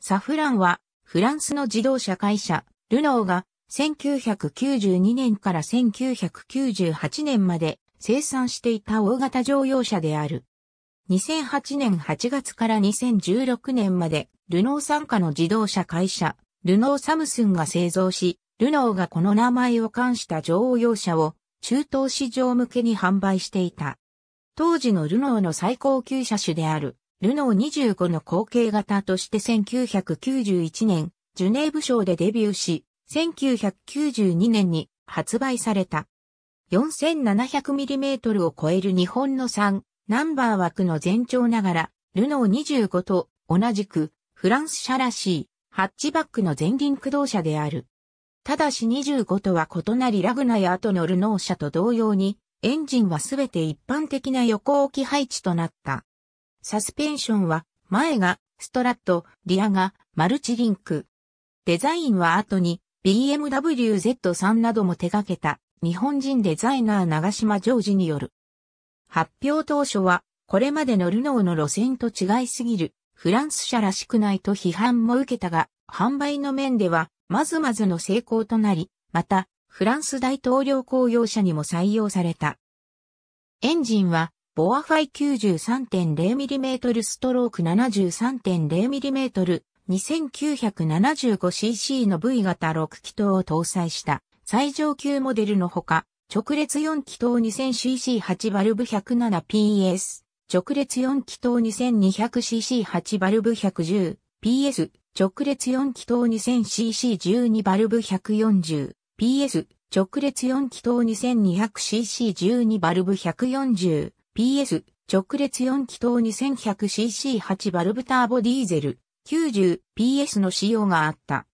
サフランは、フランスの自動車会社、ルノーが、1992年から1998年まで生産していた大型乗用車である。2008年8月から2016年まで、ルノー参加の自動車会社、ルノーサムスンが製造し、ルノーがこの名前を冠した乗用車を中東市場向けに販売していた。当時のルノーの最高級車種であるルノー25の後継型として1991年、ジュネーブ賞でデビューし、1992年に発売された。4700mm を超える日本の3ナンバー枠の全長ながら、ルノー25と同じくフランス車らしいハッチバックの前輪駆動車である。ただし25とは異なりラグナや後のルノー車と同様に、エンジンはすべて一般的な横置き配置となった。サスペンションは前がストラット、リアがマルチリンク。デザインは後に BMW Z3 なども手掛けた日本人デザイナー長島ジョージによる。発表当初はこれまでのルノーの路線と違いすぎるフランス車らしくないと批判も受けたが販売の面ではまずまずの成功となり、またフランス大統領公用車にも採用された。エンジンはボアファイ 93.0mm ストローク 73.0mm 2975cc の V 型6気筒を搭載した最上級モデルのほか、直列4気筒 2000cc8 バルブ 107PS、直列4気筒 2200cc8 バルブ 110PS、直列4気筒 2000cc12 バルブ 140PS、直列4気筒 2200cc12 バルブ 140PS PS、直列4気筒 2100cc8 バルブターボディーゼル 90PS の仕様があった。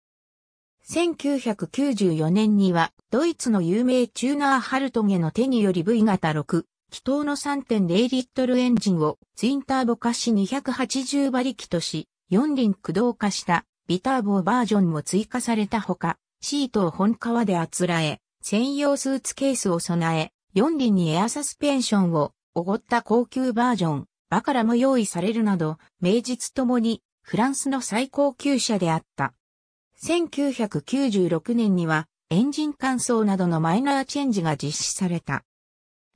1994年には、ドイツの有名チューナーハルトゲの手により V 型6、気筒の3.0リットルエンジンをツインターボ化し280馬力とし、4輪駆動化したビターボバージョンも追加されたほか、シートを本革であつらえ、専用スーツケースを備え、4輪にエアサスペンションをおごった高級バージョン、バカラも用意されるなど、名実ともにフランスの最高級車であった。1996年にはエンジン乾燥などのマイナーチェンジが実施された。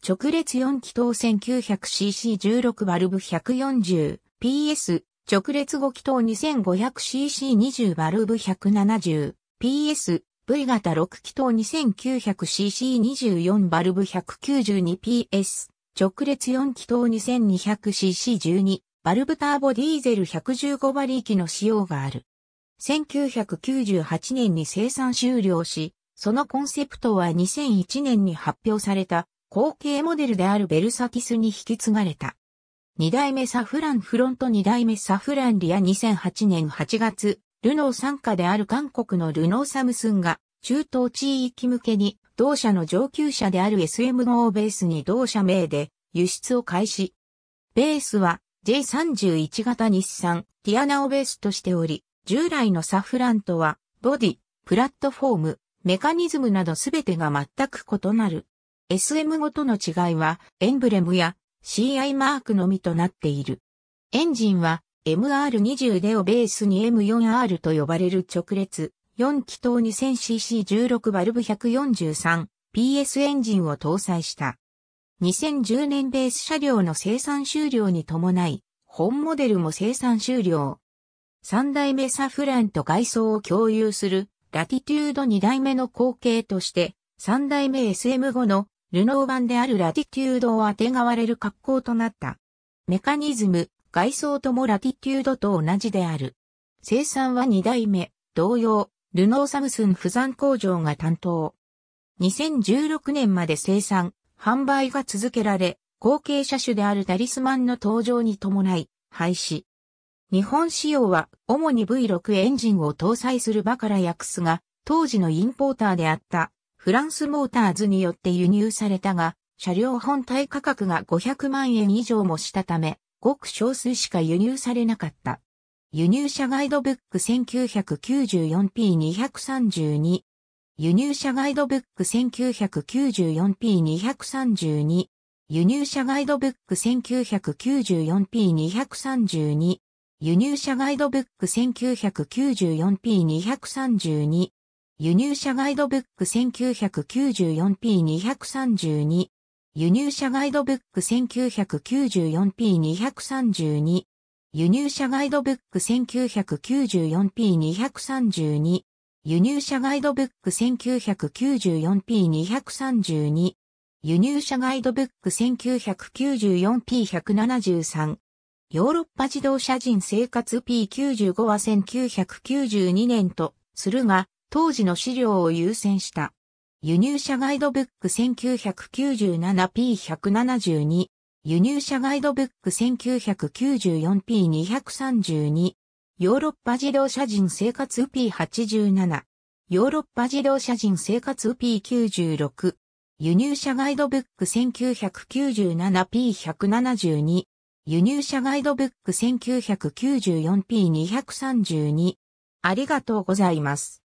直列4気筒 1900cc16 バルブ 140PS、直列5気筒 2500cc20 バルブ 170PS、V 型6気筒 2900cc24 バルブ 192PS、直列4気筒 2200cc12 バルブターボディーゼル115馬力の仕様がある。1998年に生産終了し、そのコンセプトは2001年に発表された後継モデルであるベルサティスに引き継がれた。2代目サフランフロント2代目サフランリア2008年8月、ルノー参加である韓国のルノーサムスンが中東地域向けに同社の上級者である SM o をベースに同社名で輸出を開始。ベースは J31 型日産ティアナをベースとしており、従来のサフランとはボディ、プラットフォーム、メカニズムなどすべてが全く異なる。SM ごとの違いはエンブレムや CI マークのみとなっている。エンジンは MR20 でをベースに M4R と呼ばれる直列4気筒 2000cc16 バルブ 143PS エンジンを搭載した。2010年ベース車両の生産終了に伴い、本モデルも生産終了。3代目サフランと外装を共有するラティテュード2代目の後継として、3代目 SM5 のルノー版であるラティテュードをあてがわれる格好となった。メカニズム、外装ともラティテュードと同じである。生産は2代目、同様、ルノーサムスン不山工場が担当。2016年まで生産、販売が続けられ、後継車種であるタリスマンの登場に伴い、廃止。日本仕様は主に V6 エンジンを搭載するバカラヤクスが、当時のインポーターであったフランスモーターズによって輸入されたが、車両本体価格が500万円以上もしたため、ごく少数しか輸入されなかった。輸入者ガイドブック 1994p232 輸入者ガイドブック 1994p232 輸入者ガイドブック 1994p232 輸入者ガイドブック 1994p232 輸入者ガイドブック 1994p232 輸入者ガイドブック 1994p232 輸入車ガイドブック 1994p232 輸入車ガイドブック 1994p232 輸入車ガイドブック 1994p173 ヨーロッパ自動車人生活 P95 は1992年とするが当時の資料を優先した輸入車ガイドブック 1997p172 輸入車ガイドブック 1994p232 ヨーロッパ自動車人生活 P87 ヨーロッパ自動車人生活 P96 輸入車ガイドブック 1997p172 輸入車ガイドブック 1994p232 ありがとうございます。